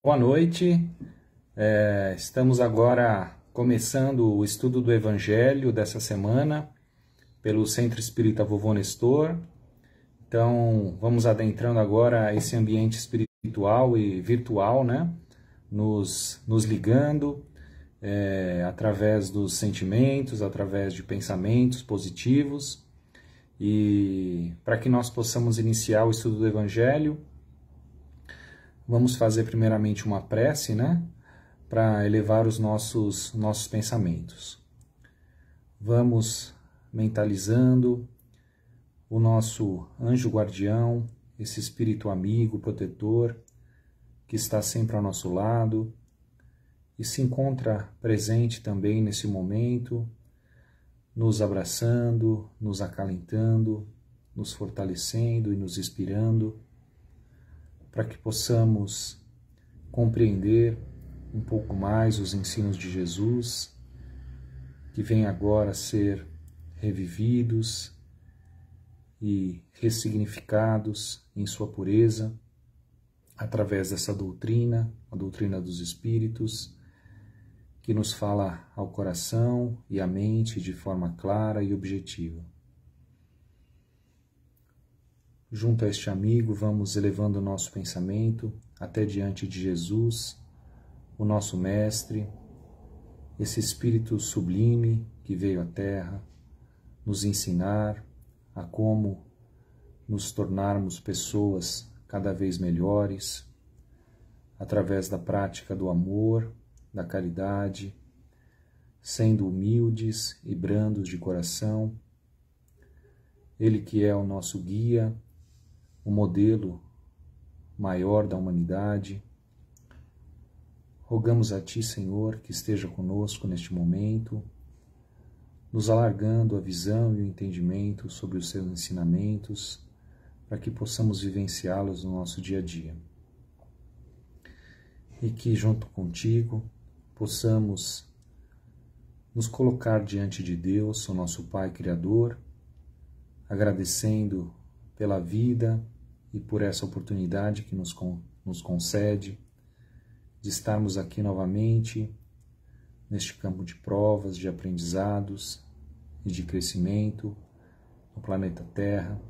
Boa noite. É, estamos agora começando o estudo do Evangelho dessa semana pelo Centro Espírita Vovô Nestor. Então, vamos adentrando agora esse ambiente espiritual e virtual, né? Nos, nos ligando é, através dos sentimentos, através de pensamentos positivos. E para que nós possamos iniciar o estudo do Evangelho, Vamos fazer primeiramente uma prece, né? Para elevar os nossos, nossos pensamentos. Vamos mentalizando o nosso anjo guardião, esse espírito amigo, protetor, que está sempre ao nosso lado e se encontra presente também nesse momento, nos abraçando, nos acalentando, nos fortalecendo e nos inspirando para que possamos compreender um pouco mais os ensinos de Jesus, que vêm agora a ser revividos e ressignificados em sua pureza através dessa doutrina, a doutrina dos Espíritos, que nos fala ao coração e à mente de forma clara e objetiva. Junto a este amigo, vamos elevando o nosso pensamento até diante de Jesus, o nosso Mestre, esse Espírito sublime que veio à Terra nos ensinar a como nos tornarmos pessoas cada vez melhores, através da prática do amor, da caridade, sendo humildes e brandos de coração. Ele que é o nosso guia, o modelo maior da humanidade. Rogamos a Ti, Senhor, que esteja conosco neste momento, nos alargando a visão e o entendimento sobre os Seus ensinamentos, para que possamos vivenciá-los no nosso dia a dia. E que, junto contigo, possamos nos colocar diante de Deus, o nosso Pai Criador, agradecendo pela vida, e por essa oportunidade que nos, nos concede de estarmos aqui novamente neste campo de provas, de aprendizados e de crescimento no planeta Terra.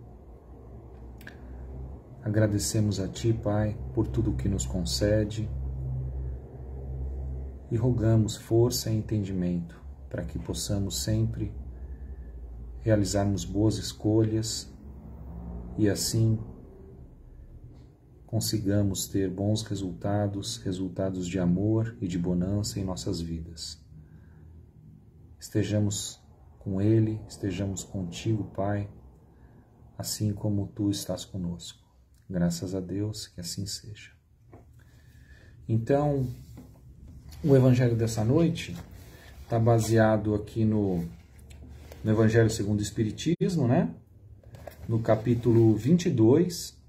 Agradecemos a Ti, Pai, por tudo o que nos concede e rogamos força e entendimento para que possamos sempre realizarmos boas escolhas e assim consigamos ter bons resultados, resultados de amor e de bonança em nossas vidas. Estejamos com Ele, estejamos contigo, Pai, assim como tu estás conosco. Graças a Deus que assim seja. Então, o Evangelho dessa noite está baseado aqui no, no Evangelho segundo o Espiritismo, né? No capítulo 22,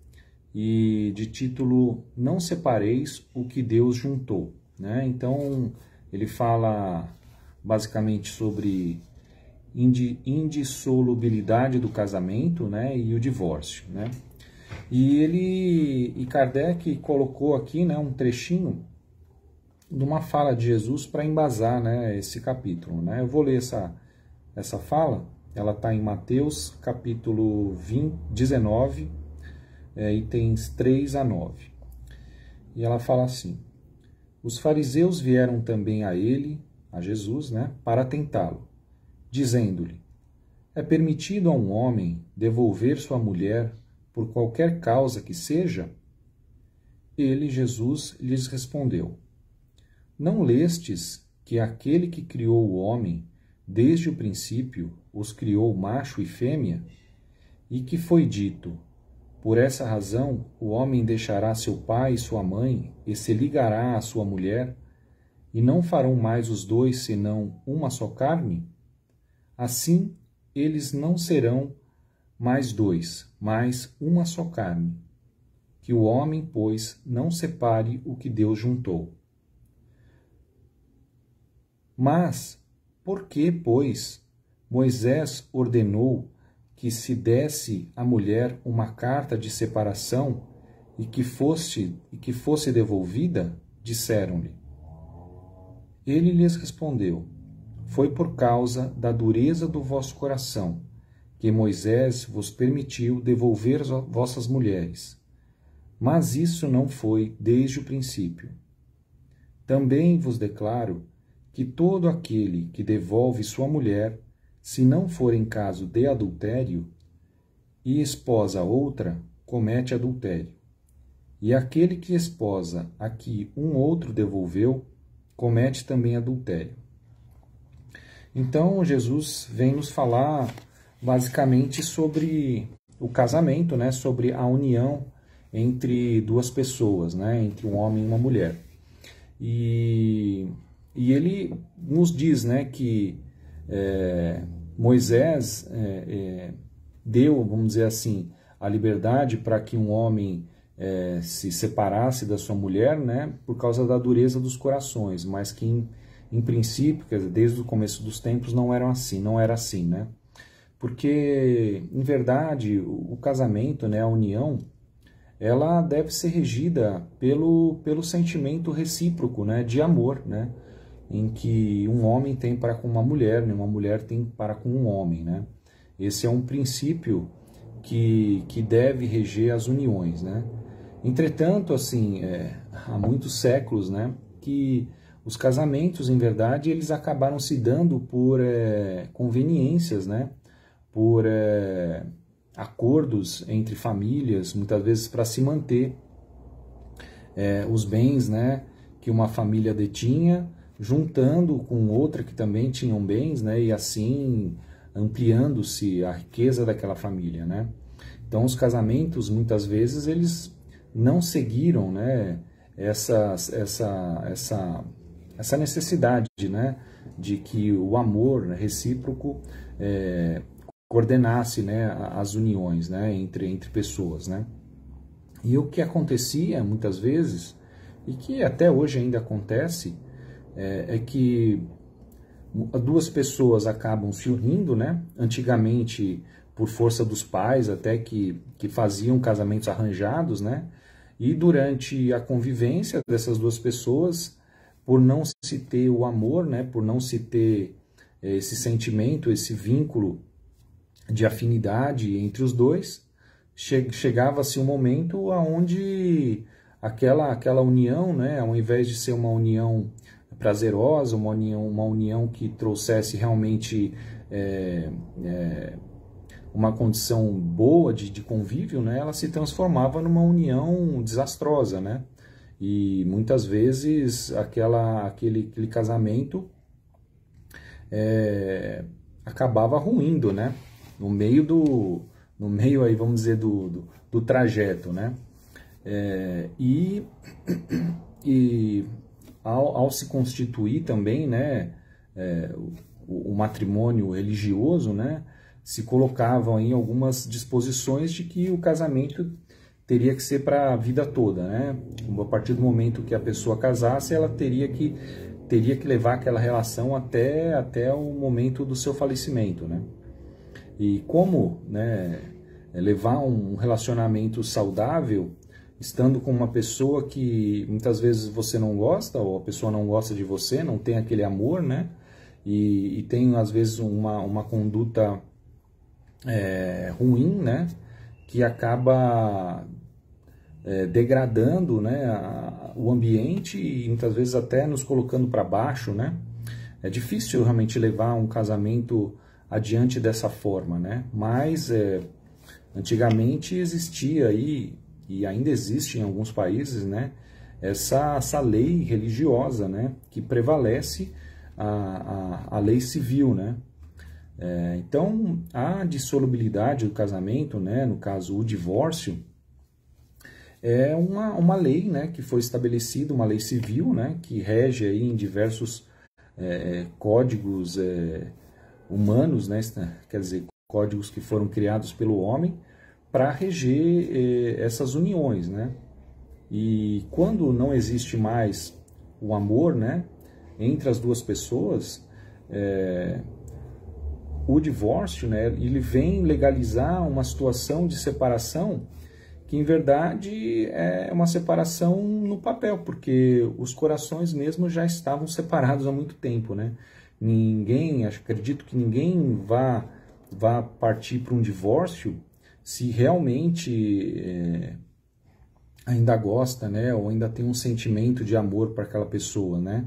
e de título Não Separeis o que Deus Juntou. Né? Então, ele fala basicamente sobre indissolubilidade do casamento né? e o divórcio. Né? E ele e Kardec colocou aqui né, um trechinho de uma fala de Jesus para embasar né, esse capítulo. Né? Eu vou ler essa, essa fala, ela está em Mateus capítulo 20, 19, é, itens 3 a 9. E ela fala assim: Os fariseus vieram também a ele, a Jesus, né, para tentá-lo, dizendo-lhe: É permitido a um homem devolver sua mulher por qualquer causa que seja? Ele, Jesus, lhes respondeu: Não lestes que aquele que criou o homem, desde o princípio, os criou macho e fêmea? E que foi dito: por essa razão, o homem deixará seu pai e sua mãe, e se ligará à sua mulher, e não farão mais os dois senão uma só carne? Assim, eles não serão mais dois, mas uma só carne. Que o homem, pois, não separe o que Deus juntou. Mas, por que, pois, Moisés ordenou que se desse à mulher uma carta de separação e que fosse e que fosse devolvida, disseram-lhe. Ele lhes respondeu: Foi por causa da dureza do vosso coração que Moisés vos permitiu devolver vossas mulheres. Mas isso não foi desde o princípio. Também vos declaro que todo aquele que devolve sua mulher se não for em caso de adultério, e esposa outra, comete adultério. E aquele que esposa a que um outro devolveu, comete também adultério. Então, Jesus vem nos falar basicamente sobre o casamento, né? sobre a união entre duas pessoas, né? entre um homem e uma mulher. E, e ele nos diz né, que é, Moisés é, é, deu, vamos dizer assim, a liberdade para que um homem é, se separasse da sua mulher, né, por causa da dureza dos corações, mas que em, em princípio, dizer, desde o começo dos tempos não eram assim, não era assim, né? Porque em verdade o, o casamento, né, a união, ela deve ser regida pelo, pelo sentimento recíproco né, de amor. Né? em que um homem tem para com uma mulher, né? uma mulher tem para com um homem. Né? Esse é um princípio que, que deve reger as uniões. Né? Entretanto, assim, é, há muitos séculos né, que os casamentos, em verdade, eles acabaram se dando por é, conveniências, né? por é, acordos entre famílias, muitas vezes para se manter é, os bens né, que uma família detinha, juntando com outra que também tinham bens, né? E assim ampliando-se a riqueza daquela família, né? Então os casamentos muitas vezes eles não seguiram, né? Essa essa essa essa necessidade, né? De que o amor recíproco é, coordenasse, né? As uniões, né? Entre entre pessoas, né? E o que acontecia muitas vezes e que até hoje ainda acontece é, é que duas pessoas acabam se unindo, né? Antigamente, por força dos pais, até que, que faziam casamentos arranjados, né? E durante a convivência dessas duas pessoas, por não se ter o amor, né? Por não se ter é, esse sentimento, esse vínculo de afinidade entre os dois, che chegava-se um momento aonde aquela aquela união, né, ao invés de ser uma união prazerosa, uma união, uma união que trouxesse realmente é, é, uma condição boa de, de convívio, né, ela se transformava numa união desastrosa, né? E muitas vezes aquela, aquele, aquele casamento é, acabava ruindo, né? No meio do, no meio aí, vamos dizer, do, do, do trajeto, né? É, e, e ao, ao se constituir também, né, é, o, o, matrimônio religioso, né, se colocavam em algumas disposições de que o casamento teria que ser para a vida toda, né? A partir do momento que a pessoa casasse, ela teria que teria que levar aquela relação até até o momento do seu falecimento, né? E como, né, é levar um relacionamento saudável estando com uma pessoa que muitas vezes você não gosta, ou a pessoa não gosta de você, não tem aquele amor, né? E, e tem às vezes uma, uma conduta é, ruim, né? Que acaba é, degradando né, a, o ambiente e muitas vezes até nos colocando para baixo, né? É difícil realmente levar um casamento adiante dessa forma, né? Mas é, antigamente existia aí e ainda existe em alguns países, né, essa, essa lei religiosa, né, que prevalece a, a, a lei civil, né. É, então, a dissolubilidade do casamento, né, no caso o divórcio, é uma, uma lei, né, que foi estabelecida, uma lei civil, né, que rege aí em diversos é, é códigos é, humanos, né, quer dizer, códigos que foram criados pelo homem, para reger eh, essas uniões, né? E quando não existe mais o amor, né, entre as duas pessoas, eh, o divórcio, né, ele vem legalizar uma situação de separação que em verdade é uma separação no papel, porque os corações mesmo já estavam separados há muito tempo, né? Ninguém, acredito que ninguém vá vá partir para um divórcio se realmente é, ainda gosta, né, ou ainda tem um sentimento de amor para aquela pessoa, né?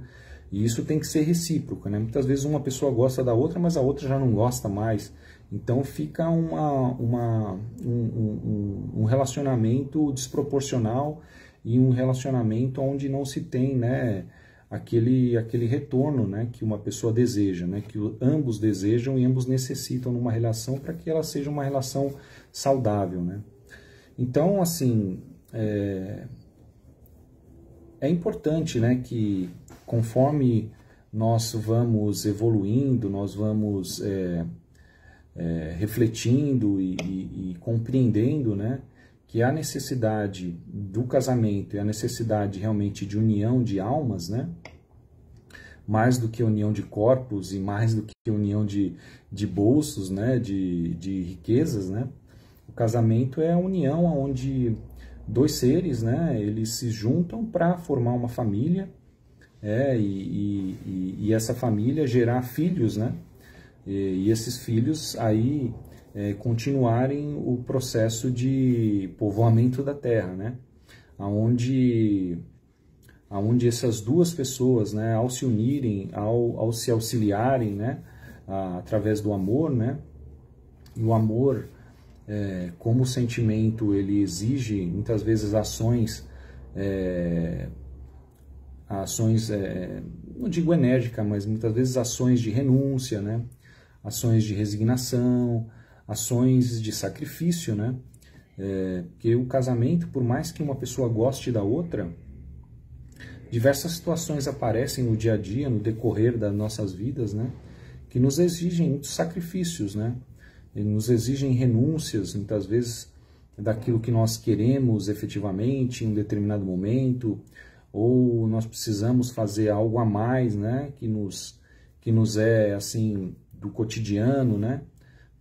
E isso tem que ser recíproco, né? Muitas vezes uma pessoa gosta da outra, mas a outra já não gosta mais. Então fica uma, uma, um, um, um relacionamento desproporcional e um relacionamento onde não se tem, né? aquele, aquele retorno né, que uma pessoa deseja, né, que ambos desejam e ambos necessitam numa relação para que ela seja uma relação saudável, né? Então, assim, é, é importante, né, que conforme nós vamos evoluindo, nós vamos é, é, refletindo e, e, e, compreendendo, né, que a necessidade do casamento e a necessidade realmente de união de almas, né, mais do que união de corpos e mais do que união de, de bolsos, né, de, de riquezas, né, o casamento é a união onde dois seres, né, eles se juntam para formar uma família, é, e, e, e, essa família gerar filhos, né, e, e esses filhos aí é, continuarem o processo de povoamento da terra, né, aonde aonde essas duas pessoas, né, ao se unirem, ao, ao se auxiliarem, né, através do amor, né, e o amor é, como o sentimento ele exige muitas vezes ações, é, ações é, não digo enérgica, mas muitas vezes ações de renúncia, né? ações de resignação, ações de sacrifício, né? É, porque o casamento, por mais que uma pessoa goste da outra, diversas situações aparecem no dia a dia, no decorrer das nossas vidas, né? Que nos exigem muitos sacrifícios, né? nos exigem renúncias, muitas vezes, daquilo que nós queremos efetivamente em um determinado momento, ou nós precisamos fazer algo a mais, né, que nos, que nos é, assim, do cotidiano, né,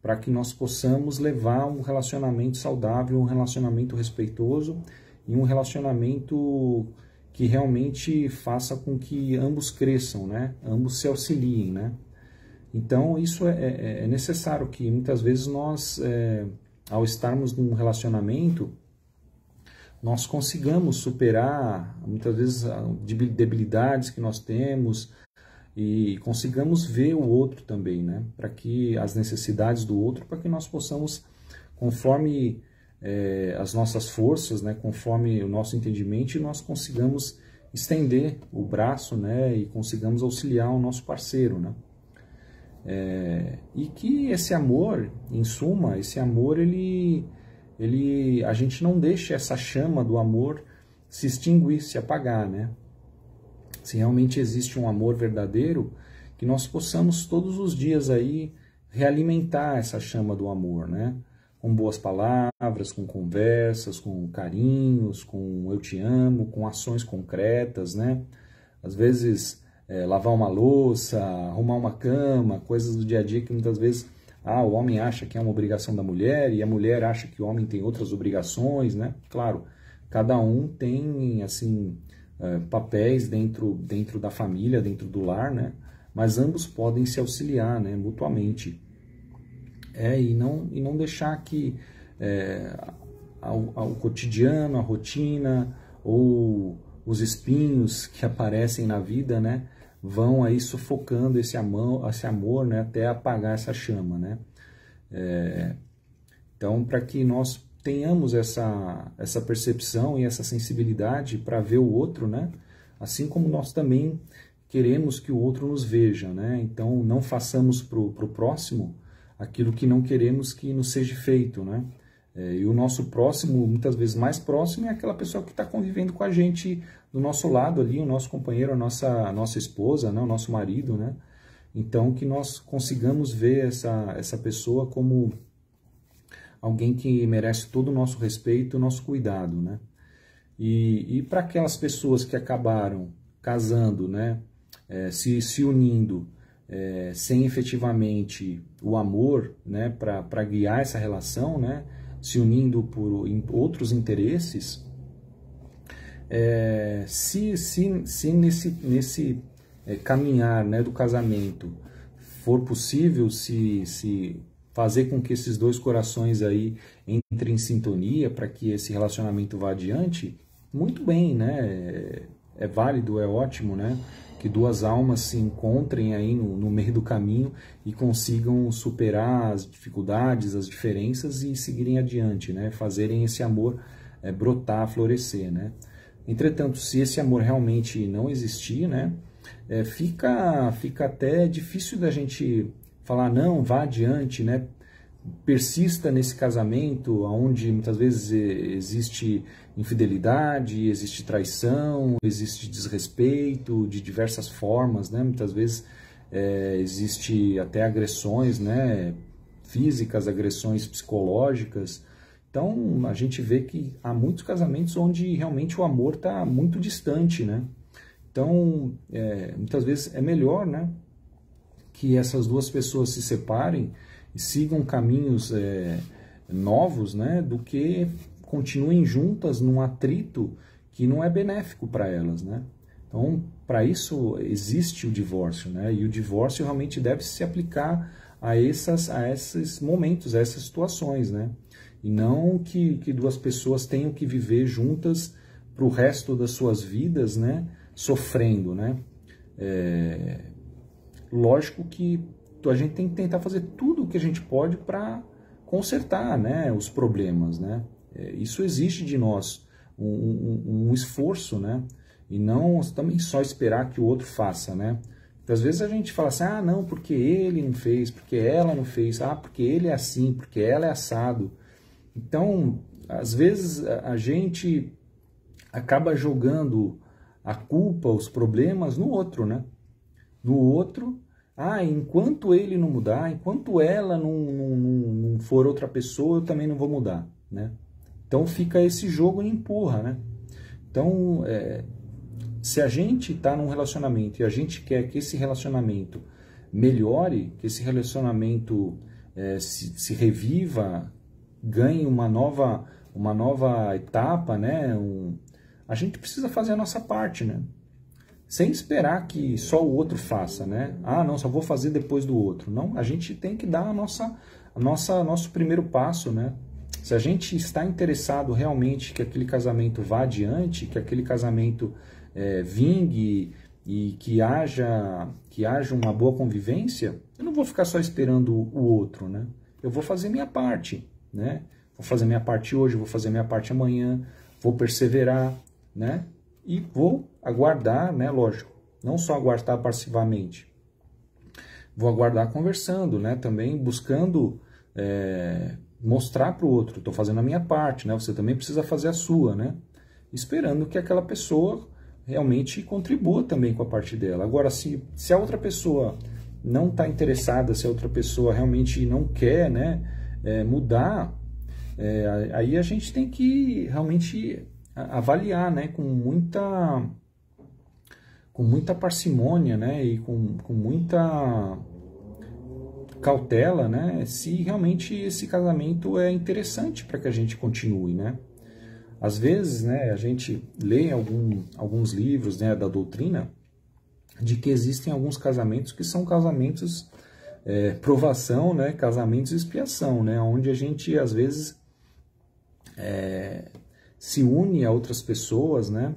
para que nós possamos levar um relacionamento saudável, um relacionamento respeitoso e um relacionamento que realmente faça com que ambos cresçam, né? Ambos se auxiliem, né? Então, isso é é, é, é, necessário que muitas vezes nós, é, ao estarmos num relacionamento, nós consigamos superar muitas vezes debilidades que nós temos e consigamos ver o outro também, né? Para que as necessidades do outro, para que nós possamos, conforme é, as nossas forças, né? Conforme o nosso entendimento, nós consigamos estender o braço, né? E consigamos auxiliar o nosso parceiro, né? É, e que esse amor, em suma, esse amor, ele, ele, a gente não deixa essa chama do amor se extinguir, se apagar, né? Se realmente existe um amor verdadeiro, que nós possamos todos os dias aí realimentar essa chama do amor, né? Com boas palavras, com conversas, com carinhos, com eu te amo, com ações concretas, né? Às vezes é, lavar uma louça, arrumar uma cama, coisas do dia a dia que muitas vezes ah, o homem acha que é uma obrigação da mulher e a mulher acha que o homem tem outras obrigações, né? Claro, cada um tem assim é, papéis dentro dentro da família, dentro do lar, né? Mas ambos podem se auxiliar, né? Mutuamente. É e não e não deixar que é, cotidiano, a rotina ou os espinhos que aparecem na vida, né? vão aí sufocando esse amor, esse amor né, até apagar essa chama, né? É, então, para que nós tenhamos essa, essa percepção e essa sensibilidade para ver o outro, né? Assim como nós também queremos que o outro nos veja, né? Então, não façamos para o próximo aquilo que não queremos que nos seja feito, né? É, e o nosso próximo, muitas vezes mais próximo, é aquela pessoa que está convivendo com a gente do nosso lado ali, o nosso companheiro, a nossa, a nossa esposa, né, o nosso marido, né? Então, que nós consigamos ver essa, essa pessoa como alguém que merece todo o nosso respeito, o nosso cuidado, né? E, e para aquelas pessoas que acabaram casando, né, é, se, se unindo é, sem efetivamente o amor, né, para guiar essa relação, né, se unindo por outros interesses, é, se, se, se nesse, nesse é, caminhar né, do casamento for possível se, se fazer com que esses dois corações aí entrem em sintonia para que esse relacionamento vá adiante, muito bem, né? É, é válido, é ótimo, né? que duas almas se encontrem aí no, no, meio do caminho e consigam superar as dificuldades, as diferenças e seguirem adiante, né? fazerem esse amor é, brotar, florescer. Né? Entretanto, se esse amor realmente não existir, né? É, fica, fica até difícil da gente falar, não, vá adiante, né? persista nesse casamento onde muitas vezes existe infidelidade, existe traição, existe desrespeito de diversas formas, né? Muitas vezes é, existe até agressões, né? Físicas, agressões psicológicas. Então a gente vê que há muitos casamentos onde realmente o amor está muito distante, né? Então é, muitas vezes é melhor, né? Que essas duas pessoas se separem sigam caminhos é, novos, né, do que continuem juntas num atrito que não é benéfico para elas, né? Então, para isso existe o divórcio, né? E o divórcio realmente deve se aplicar a, essas, a esses momentos, a essas situações, né? E não que, que duas pessoas tenham que viver juntas para o resto das suas vidas, né? Sofrendo, né? É... Lógico que a gente tem que tentar fazer tudo o que a gente pode para consertar né, os problemas. Né? É, isso existe de nós um, um, um, esforço, né? E não também só esperar que o outro faça, né? Às vezes a gente fala assim, ah, não, porque ele não fez, porque ela não fez, ah, porque ele é assim, porque ela é assado. Então, às vezes a gente acaba jogando a culpa, os problemas no outro, né? No outro ah, enquanto ele não mudar, enquanto ela não, não, não for outra pessoa, eu também não vou mudar, né? Então fica esse jogo e empurra, né? Então, é, se a gente está num relacionamento e a gente quer que esse relacionamento melhore, que esse relacionamento é, se, se, reviva, ganhe uma nova, uma nova etapa, né? Um, a gente precisa fazer a nossa parte, né? sem esperar que só o outro faça, né? Ah, não, só vou fazer depois do outro. Não, a gente tem que dar a nossa, a nossa nosso primeiro passo, né? Se a gente está interessado realmente que aquele casamento vá adiante, que aquele casamento é, vingue e que haja que haja uma boa convivência, eu não vou ficar só esperando o outro, né? Eu vou fazer minha parte, né? Vou fazer minha parte hoje, vou fazer minha parte amanhã, vou perseverar, né? E vou aguardar, né? Lógico, não só aguardar passivamente. Vou aguardar conversando, né? Também buscando é, mostrar para o outro, estou fazendo a minha parte, né? Você também precisa fazer a sua, né? Esperando que aquela pessoa realmente contribua também com a parte dela. Agora, se, se a outra pessoa não está interessada, se a outra pessoa realmente não quer, né? É, mudar, é, aí a gente tem que realmente avaliar, né? Com muita com muita parcimônia né, e com, com muita cautela né, se realmente esse casamento é interessante para que a gente continue. Né? Às vezes né, a gente lê algum, alguns livros né, da doutrina de que existem alguns casamentos que são casamentos é, provação, né, casamentos expiação, né, onde a gente às vezes é, se une a outras pessoas, né,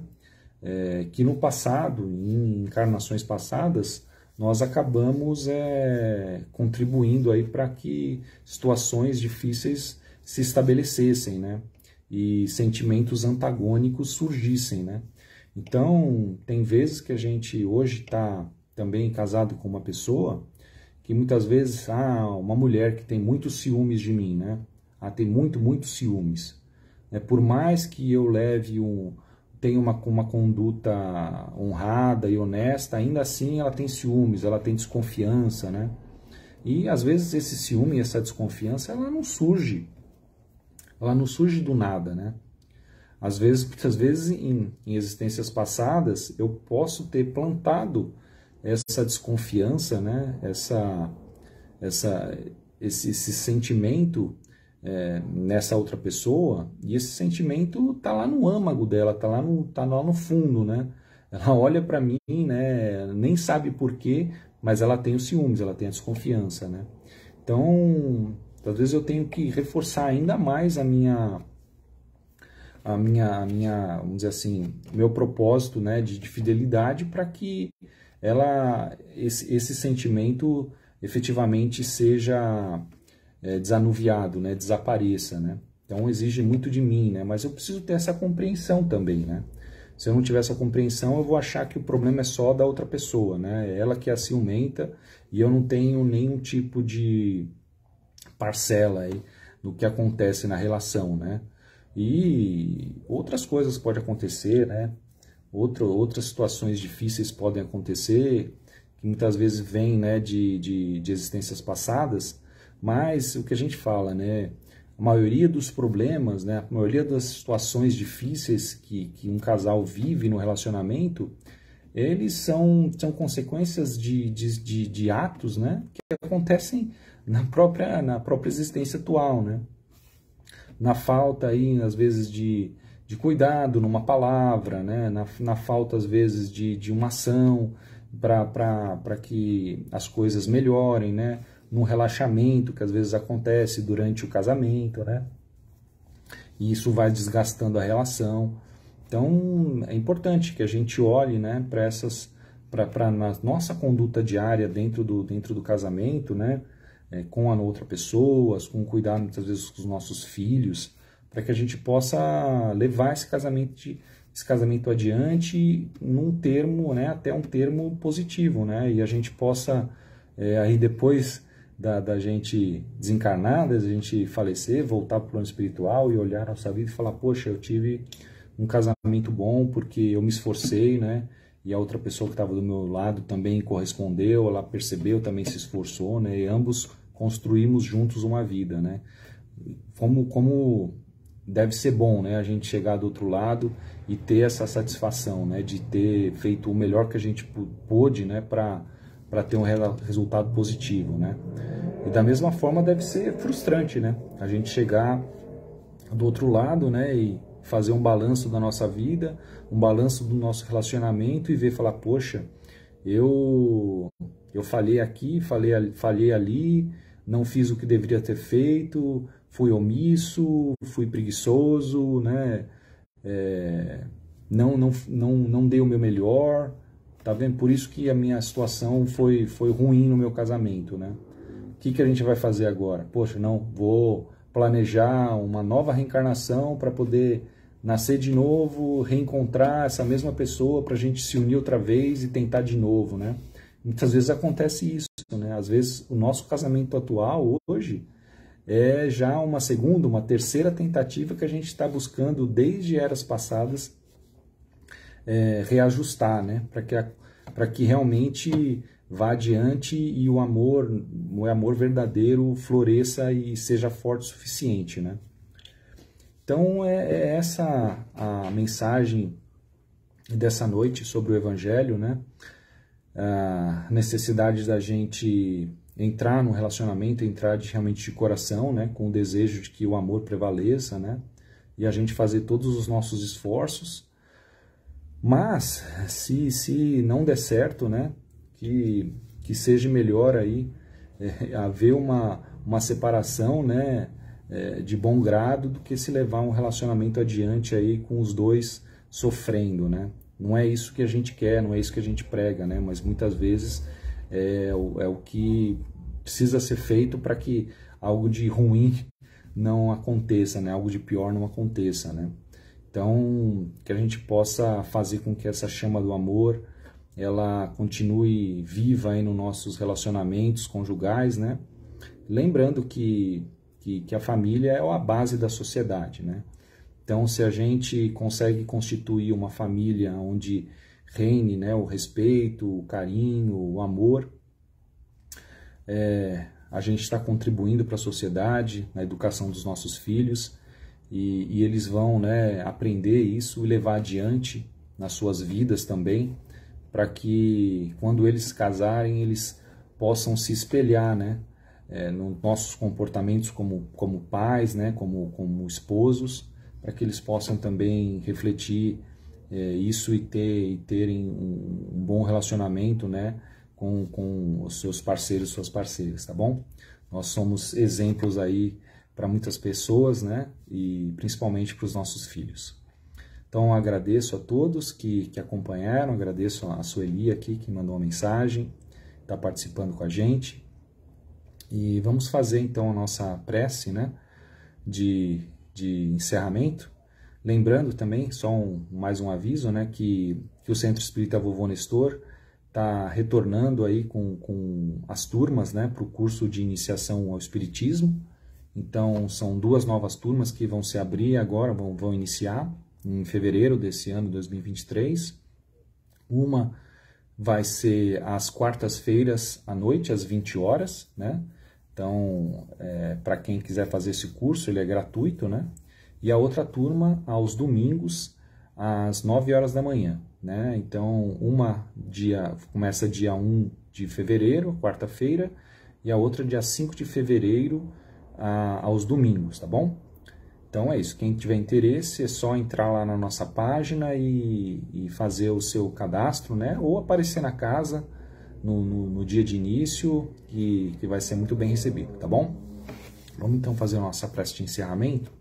é, que no passado, em encarnações passadas, nós acabamos é, contribuindo aí para que situações difíceis se estabelecessem, né? E sentimentos antagônicos surgissem, né? Então, tem vezes que a gente hoje está também casado com uma pessoa que muitas vezes, ah, uma mulher que tem muitos ciúmes de mim, né? Ah, tem muito, muito ciúmes. É, por mais que eu leve um, tem uma, uma conduta honrada e honesta, ainda assim ela tem ciúmes, ela tem desconfiança, né? E às vezes esse ciúme, essa desconfiança, ela não surge, ela não surge do nada, né? Às vezes, muitas vezes em, em existências passadas, eu posso ter plantado essa desconfiança, né? Essa, essa, esse, esse sentimento é, nessa outra pessoa e esse sentimento tá lá no âmago dela, tá lá no, tá lá no fundo, né? Ela olha para mim, né? Nem sabe por quê, mas ela tem os ciúmes, ela tem a desconfiança, né? Então, talvez eu tenho que reforçar ainda mais a minha a minha, a minha vamos dizer assim, meu propósito, né, de, de fidelidade para que ela esse, esse sentimento efetivamente seja é, desanuviado, né, desapareça, né? Então exige muito de mim, né? Mas eu preciso ter essa compreensão também, né? Se eu não tiver essa compreensão, eu vou achar que o problema é só da outra pessoa, né? É ela que é a ciumenta e eu não tenho nenhum tipo de parcela aí do que acontece na relação, né? E outras coisas podem acontecer, né? Outro, outras situações difíceis podem acontecer, que muitas vezes vêm né, de, de, de existências passadas, mas o que a gente fala, né? A maioria dos problemas, né? A maioria das situações difíceis que, que um casal vive no relacionamento, eles são, são consequências de, de, de, de atos, né? Que acontecem na própria, na própria existência atual, né? Na falta aí, às vezes, de, de cuidado numa palavra, né? na, na falta, às vezes, de, de uma ação para que as coisas melhorem, né? num relaxamento que às vezes acontece durante o casamento, né? E isso vai desgastando a relação. Então é importante que a gente olhe, né, para essas, para nossa conduta diária dentro do dentro do casamento, né, é, com a outra pessoa, com cuidado, muitas vezes com os nossos filhos, para que a gente possa levar esse casamento esse casamento adiante num termo, né, até um termo positivo, né, e a gente possa é, aí depois da, da gente desencarnar, da gente falecer, voltar para o plano espiritual e olhar a nossa vida e falar, poxa, eu tive um casamento bom porque eu me esforcei, né? E a outra pessoa que estava do meu lado também correspondeu, ela percebeu, também se esforçou, né? E ambos construímos juntos uma vida, né? Como, como deve ser bom, né? A gente chegar do outro lado e ter essa satisfação, né? De ter feito o melhor que a gente pôde, né? Para para ter um resultado positivo, né? E da mesma forma deve ser frustrante, né? A gente chegar do outro lado, né, e fazer um balanço da nossa vida, um balanço do nosso relacionamento e ver falar, poxa, eu eu falhei aqui, falhei, falhei ali, não fiz o que deveria ter feito, fui omisso, fui preguiçoso, né? É, não, não, não, não dei o meu melhor, Tá vendo? Por isso que a minha situação foi, foi ruim no meu casamento, né? O que, que a gente vai fazer agora? Poxa, não, vou planejar uma nova reencarnação para poder nascer de novo, reencontrar essa mesma pessoa para a gente se unir outra vez e tentar de novo, né? Muitas vezes acontece isso, né? Às vezes o nosso casamento atual hoje é já uma segunda, uma terceira tentativa que a gente está buscando desde eras passadas é, reajustar, né? Para que, para que realmente vá adiante e o amor, o amor verdadeiro floresça e seja forte o suficiente, né? Então é, é essa a mensagem dessa noite sobre o Evangelho, né? A necessidade da gente entrar no relacionamento, entrar de, realmente de coração, né? Com o desejo de que o amor prevaleça, né? E a gente fazer todos os nossos esforços mas, se, se não der certo, né, que, que seja melhor aí é, haver uma, uma separação, né, é, de bom grado do que se levar um relacionamento adiante aí com os dois sofrendo, né? Não é isso que a gente quer, não é isso que a gente prega, né? Mas muitas vezes é, é o que precisa ser feito para que algo de ruim não aconteça, né? Algo de pior não aconteça, né? Então, que a gente possa fazer com que essa chama do amor ela continue viva aí nos nossos relacionamentos conjugais, né? Lembrando que, que, que a família é a base da sociedade, né? Então, se a gente consegue constituir uma família onde reine né, o respeito, o carinho, o amor, é, a gente está contribuindo para a sociedade, na educação dos nossos filhos e, e eles vão né, aprender isso e levar adiante nas suas vidas também, para que quando eles casarem eles possam se espelhar né, é, nos nossos comportamentos como, como pais, né, como, como esposos, para que eles possam também refletir é, isso e, ter, e terem um, um, bom relacionamento né, com, com os seus parceiros, suas parceiras, tá bom? Nós somos exemplos aí para muitas pessoas, né? E principalmente para os nossos filhos. Então agradeço a todos que, que acompanharam, agradeço a Sueli aqui que mandou uma mensagem, está participando com a gente. E vamos fazer então a nossa prece né, de, de encerramento. Lembrando também, só um, mais um aviso, né, que, que o Centro Espírita Vovô Nestor está retornando aí com, com as turmas né, para o curso de iniciação ao Espiritismo. Então, são duas novas turmas que vão se abrir agora, vão, vão iniciar em fevereiro desse ano, 2023. Uma vai ser às quartas-feiras à noite, às 20 horas, né? Então, é, para quem quiser fazer esse curso, ele é gratuito, né? E a outra turma aos domingos, às 9 horas da manhã, né? Então, uma dia começa dia 1 de fevereiro, quarta-feira, e a outra dia 5 de fevereiro, aos domingos, tá bom? Então é isso. Quem tiver interesse é só entrar lá na nossa página e, e fazer o seu cadastro, né? Ou aparecer na casa no, no, no dia de início, que, que vai ser muito bem recebido, tá bom? Vamos então fazer a nossa prece de encerramento.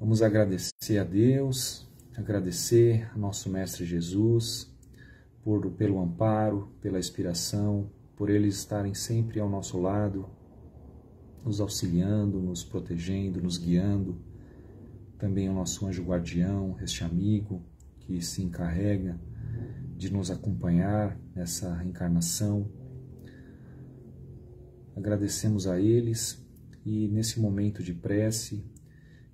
Vamos agradecer a Deus, agradecer ao nosso Mestre Jesus por, pelo amparo, pela inspiração, por eles estarem sempre ao nosso lado nos auxiliando, nos protegendo, nos guiando. Também o nosso anjo guardião, este amigo que se encarrega de nos acompanhar nessa encarnação. Agradecemos a eles e nesse momento de prece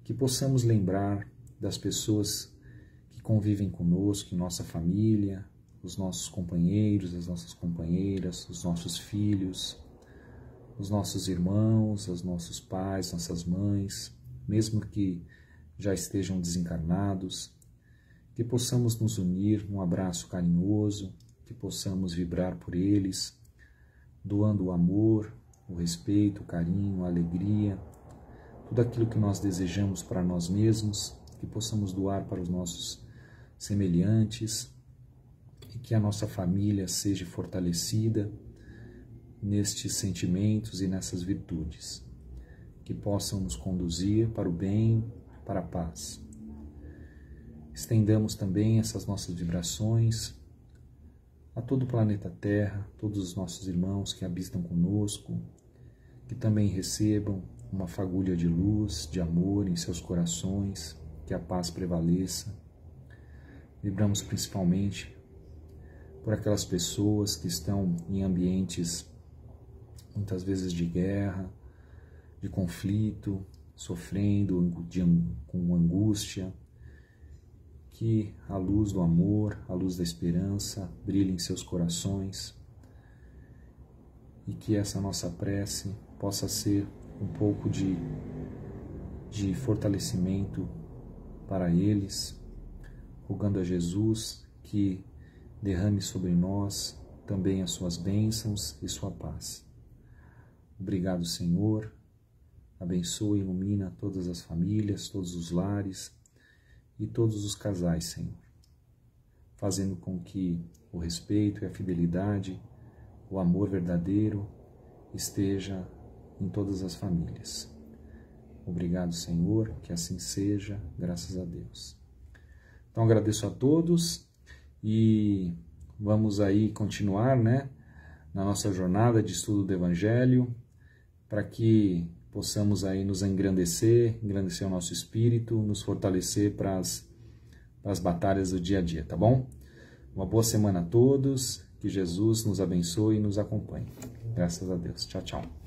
que possamos lembrar das pessoas que convivem conosco, nossa família, os nossos companheiros, as nossas companheiras, os nossos filhos, os nossos irmãos, os nossos pais, nossas mães, mesmo que já estejam desencarnados, que possamos nos unir num abraço carinhoso, que possamos vibrar por eles, doando o amor, o respeito, o carinho, a alegria, tudo aquilo que nós desejamos para nós mesmos, que possamos doar para os nossos semelhantes e que a nossa família seja fortalecida nestes sentimentos e nessas virtudes, que possam nos conduzir para o bem, para a paz. Estendamos também essas nossas vibrações a todo o planeta Terra, todos os nossos irmãos que habitam conosco, que também recebam uma fagulha de luz, de amor em seus corações, que a paz prevaleça. Vibramos principalmente por aquelas pessoas que estão em ambientes muitas vezes de guerra, de conflito, sofrendo de, com angústia, que a luz do amor, a luz da esperança brilhe em seus corações e que essa nossa prece possa ser um pouco de, de fortalecimento para eles, rogando a Jesus que derrame sobre nós também as suas bênçãos e sua paz. Obrigado, Senhor. Abençoa e ilumina todas as famílias, todos os lares e todos os casais, Senhor, fazendo com que o respeito e a fidelidade, o amor verdadeiro esteja em todas as famílias. Obrigado, Senhor, que assim seja, graças a Deus. Então agradeço a todos e vamos aí continuar, né, na nossa jornada de estudo do evangelho para que possamos aí nos engrandecer, engrandecer o nosso espírito, nos fortalecer para as, para as batalhas do dia a dia, tá bom? Uma boa semana a todos, que Jesus nos abençoe e nos acompanhe. Graças a Deus. Tchau, tchau.